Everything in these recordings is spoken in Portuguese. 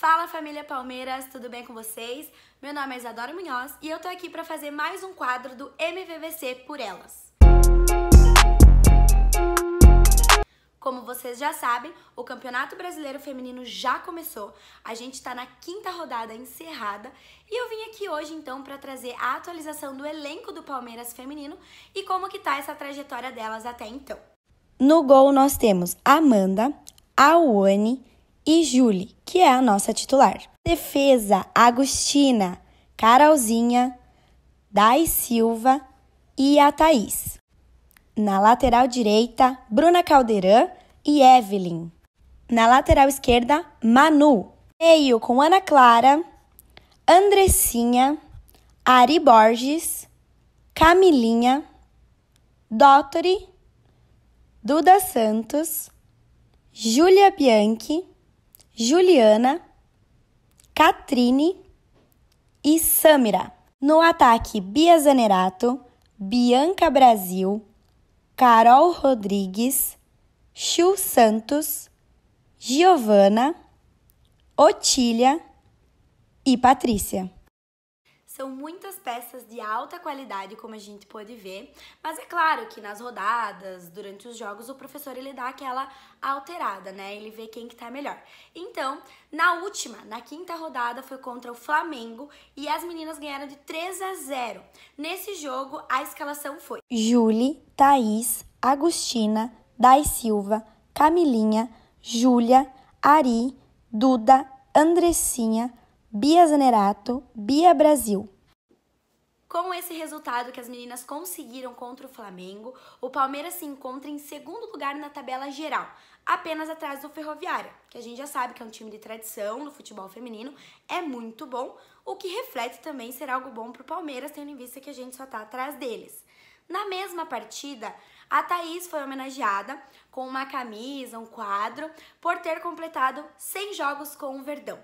Fala família Palmeiras, tudo bem com vocês? Meu nome é Isadora Munhoz e eu tô aqui para fazer mais um quadro do MVVC por Elas. Como vocês já sabem, o Campeonato Brasileiro Feminino já começou. A gente está na quinta rodada encerrada e eu vim aqui hoje então para trazer a atualização do elenco do Palmeiras feminino e como que tá essa trajetória delas até então. No gol nós temos Amanda, Awane e Julie que é a nossa titular. Defesa: Agostina, Carolzinha, Dai Silva e a Thaís. Na lateral direita, Bruna Caldeirã e Evelyn. Na lateral esquerda, Manu. Meio com Ana Clara, Andressinha, Ari Borges, Camilinha, Dottori, Duda Santos, Júlia Bianchi Juliana, Catrine e Samira. No ataque, Bia Zanerato, Bianca Brasil, Carol Rodrigues, Chil Santos, Giovana, Otília e Patrícia. São muitas peças de alta qualidade, como a gente pode ver, mas é claro que nas rodadas, durante os jogos, o professor ele dá aquela alterada, né? Ele vê quem que tá melhor. Então, na última, na quinta rodada, foi contra o Flamengo e as meninas ganharam de 3 a 0. Nesse jogo, a escalação foi: Julie, Thaís, Agostina, Dai Silva, Camilinha, Júlia, Ari, Duda, Andressinha, Bia Zanerato, Bia Brasil. Com esse resultado que as meninas conseguiram contra o Flamengo, o Palmeiras se encontra em segundo lugar na tabela geral, apenas atrás do Ferroviária, que a gente já sabe que é um time de tradição no futebol feminino, é muito bom, o que reflete também ser algo bom para o Palmeiras, tendo em vista que a gente só está atrás deles. Na mesma partida, a Thaís foi homenageada com uma camisa, um quadro, por ter completado 100 jogos com o Verdão.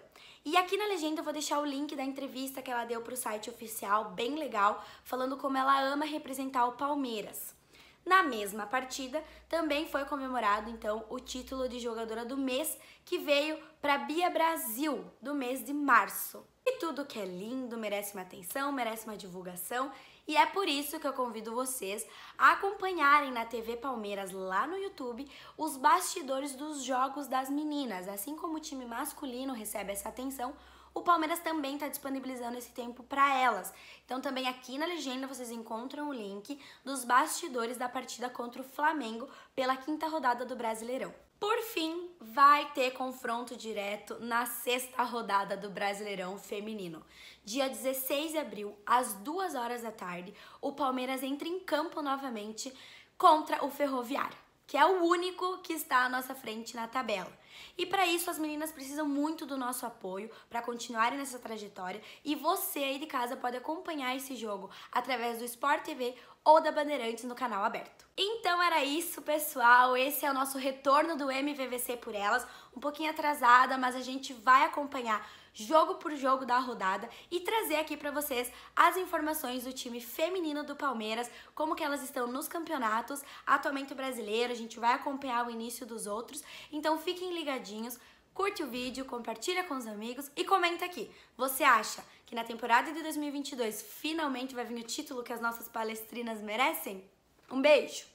E aqui na legenda eu vou deixar o link da entrevista que ela deu para o site oficial, bem legal, falando como ela ama representar o Palmeiras. Na mesma partida, também foi comemorado então o título de jogadora do mês, que veio para Bia Brasil, do mês de março. E tudo que é lindo merece uma atenção, merece uma divulgação, e é por isso que eu convido vocês a acompanharem na TV Palmeiras lá no YouTube os bastidores dos jogos das meninas. Assim como o time masculino recebe essa atenção, o Palmeiras também está disponibilizando esse tempo para elas. Então também aqui na legenda vocês encontram o link dos bastidores da partida contra o Flamengo pela quinta rodada do Brasileirão. Por fim, vai ter confronto direto na sexta rodada do Brasileirão Feminino. Dia 16 de abril, às 2 horas da tarde, o Palmeiras entra em campo novamente contra o Ferroviário, que é o único que está à nossa frente na tabela. E para isso, as meninas precisam muito do nosso apoio para continuarem nessa trajetória. E você aí de casa pode acompanhar esse jogo através do Sport TV ou da Bandeirantes no canal aberto. Então era isso, pessoal. Esse é o nosso retorno do MVVC por elas, um pouquinho atrasada, mas a gente vai acompanhar jogo por jogo da rodada e trazer aqui para vocês as informações do time feminino do Palmeiras, como que elas estão nos campeonatos, atualmente brasileiro, a gente vai acompanhar o início dos outros. Então fiquem ligadinhos, curte o vídeo, compartilha com os amigos e comenta aqui. Você acha que na temporada de 2022 finalmente vai vir o título que as nossas palestrinas merecem? Um beijo!